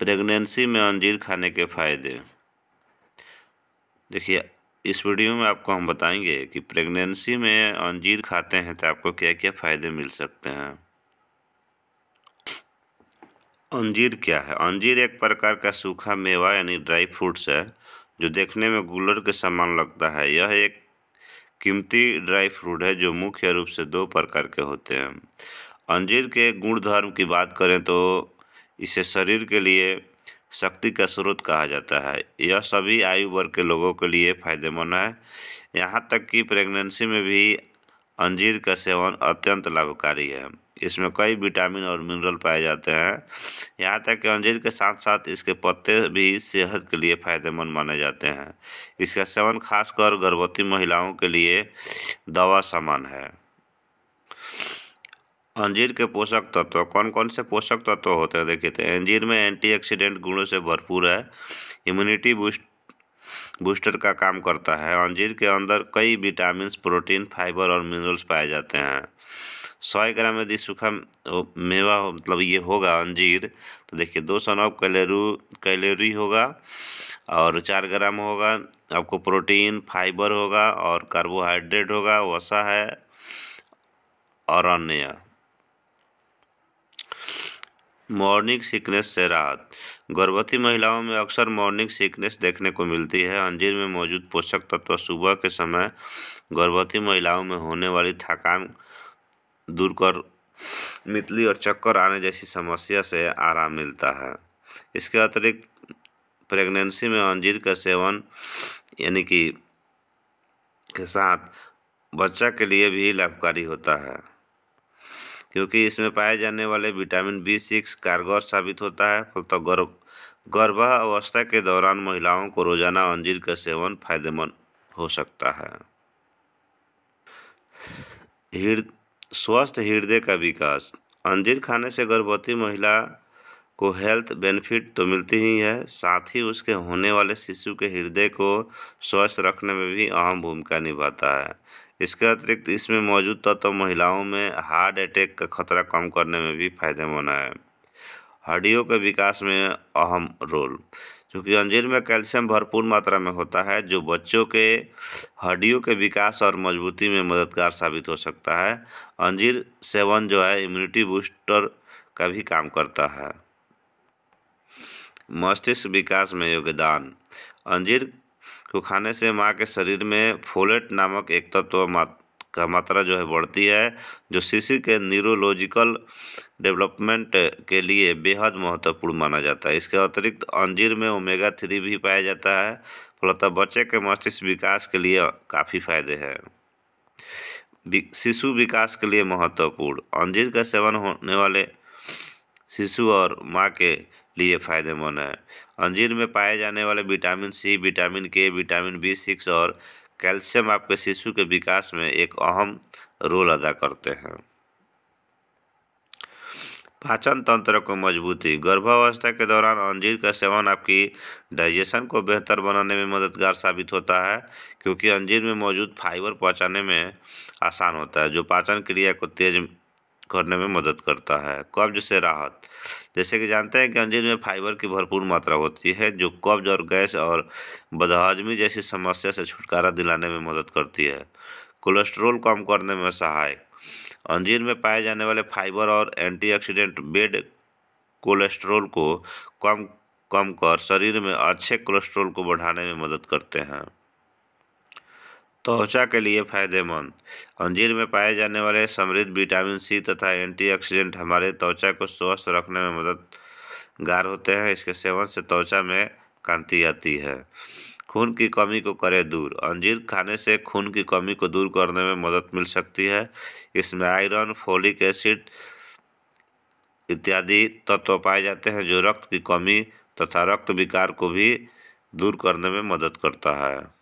pregnancy में अंजीर खाने के फ़ायदे देखिए इस वीडियो में आपको हम बताएंगे कि प्रेगनेंसी में अंजीर खाते हैं तो आपको क्या क्या फ़ायदे मिल सकते हैं अंजीर क्या है अंजीर एक प्रकार का सूखा मेवा यानी ड्राई फ्रूट्स है जो देखने में गुलर के समान लगता है यह एक कीमती ड्राई फ्रूट है जो मुख्य रूप से दो प्रकार के होते हैं अंजीर के गुण धर्म की बात करें तो इसे शरीर के लिए शक्ति का स्रोत कहा जाता है यह सभी आयु वर्ग के लोगों के लिए फायदेमंद है यहाँ तक कि प्रेगनेंसी में भी अंजीर का सेवन अत्यंत लाभकारी है इसमें कई विटामिन और मिनरल पाए जाते हैं यहाँ तक कि अंजीर के साथ साथ इसके पत्ते भी सेहत के लिए फायदेमंद माने जाते हैं इसका सेवन खासकर गर्भवती महिलाओं के लिए दवा समान है अंजीर के पोषक तत्व कौन कौन से पोषक तत्व होते हैं देखिए तो अंजीर में एंटीऑक्सीडेंट गुणों से भरपूर है इम्यूनिटी बूस्ट बूस्टर का काम करता है अंजीर के अंदर कई विटामिन प्रोटीन फाइबर और मिनरल्स पाए जाते हैं सौ ग्राम यदि सूखा मेवा मतलब ये होगा अंजीर तो देखिए दो सौ नौ कैलोरू कैलोरी होगा और चार ग्राम होगा आपको प्रोटीन फाइबर होगा और कार्बोहाइड्रेट होगा वसा है और अन्य मॉर्निंग सिकनेस से राहत गर्भवती महिलाओं में अक्सर मॉर्निंग सिकनेस देखने को मिलती है अंजीर में मौजूद पोषक तत्व सुबह के समय गर्भवती महिलाओं में होने वाली थकान दूर कर मितली और चक्कर आने जैसी समस्या से आराम मिलता है इसके अतिरिक्त प्रेगनेंसी में अंजीर का सेवन यानी कि के साथ बच्चा के लिए भी लाभकारी होता है क्योंकि इसमें पाए जाने वाले विटामिन बी सिक्स कारगर साबित होता है तो गर्भ अवस्था के दौरान महिलाओं को रोजाना अंजीर का सेवन फायदेमंद हो सकता है हृदय स्वस्थ हृदय का विकास अंजीर खाने से गर्भवती महिला को हेल्थ बेनिफिट तो मिलती ही है साथ ही उसके होने वाले शिशु के हृदय को स्वस्थ रखने में भी अहम भूमिका निभाता है इसके अतिरिक्त इसमें मौजूद तत्व तो महिलाओं में हार्ट अटैक का खतरा कम करने में भी फायदेमंद है हड्डियों के विकास में अहम रोल क्योंकि अंजीर में कैल्शियम भरपूर मात्रा में होता है जो बच्चों के हड्डियों के विकास और मजबूती में मददगार साबित हो सकता है अंजीर सेवन जो है इम्यूनिटी बूस्टर का भी काम करता है मस्तिष्क विकास में योगदान अंजीर को खाने से माँ के शरीर में फोलेट नामक एक तत्व मात का मात्रा जो है बढ़ती है जो शिशु के न्यूरोलॉजिकल डेवलपमेंट के लिए बेहद महत्वपूर्ण माना जाता है इसके अतिरिक्त अंजीर में ओमेगा थ्री भी पाया जाता है फलतः बच्चे के मस्तिष्क विकास के लिए काफ़ी फायदे हैं शिशु विकास के लिए महत्वपूर्ण अंजीर का सेवन होने वाले शिशु और माँ के लिए फ़ायदेमंद है अंजीर में पाए जाने वाले vitamin C vitamin K vitamin B six और कैल्शियम आपके शिशु के विकास में एक अहम रोल अदा करते हैं पाचन तंत्र को मजबूती गर्भावस्था के दौरान अंजीर का सेवन आपकी डाइजेशन को बेहतर बनाने में मददगार साबित होता है क्योंकि अंजीर में मौजूद फाइबर पहुँचाने में आसान होता है जो पाचन क्रिया को तेज करने में मदद करता है कब्ज से राहत जैसे कि जानते हैं कि अंजीर में फाइबर की भरपूर मात्रा होती है जो कब्ज और गैस और बदहजमी जैसी समस्या से छुटकारा दिलाने में मदद करती है कोलेस्ट्रोल कम करने में सहायक अंजीर में पाए जाने वाले फाइबर और एंटीऑक्सीडेंट बेड कोलेस्ट्रोल को कम कम कर शरीर में अच्छे कोलेस्ट्रोल को बढ़ाने में मदद करते हैं त्वचा के लिए फायदेमंद अंजीर में पाए जाने वाले समृद्ध विटामिन सी तथा एंटीऑक्सीडेंट हमारे त्वचा को स्वस्थ रखने में मददगार होते हैं इसके सेवन से त्वचा में कांति आती है खून की कमी को करें दूर अंजीर खाने से खून की कमी को दूर करने में मदद मिल सकती है इसमें आयरन फोलिक एसिड इत्यादि तत्व तो पाए जाते हैं जो रक्त की कमी तथा रक्त विकार को भी दूर करने में मदद करता है